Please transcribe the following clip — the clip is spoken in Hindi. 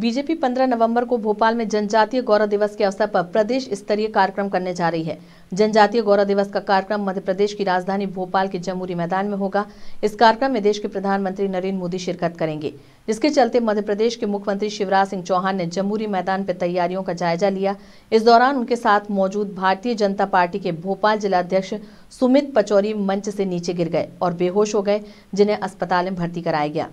बीजेपी 15 नवंबर को भोपाल में जनजातीय गौरव दिवस के अवसर पर प्रदेश स्तरीय कार्यक्रम करने जा रही है जनजातीय गौरव दिवस का कार्यक्रम मध्य प्रदेश की राजधानी भोपाल के जमुरी मैदान में होगा इस कार्यक्रम में देश के प्रधानमंत्री नरेंद्र मोदी शिरकत करेंगे जिसके चलते मध्य प्रदेश के मुख्यमंत्री शिवराज सिंह चौहान ने जमुरी मैदान पर तैयारियों का जायजा लिया इस दौरान उनके साथ मौजूद भारतीय जनता पार्टी के भोपाल जिलाध्यक्ष सुमित पचौरी मंच से नीचे गिर गए और बेहोश हो गए जिन्हें अस्पताल में भर्ती कराया गया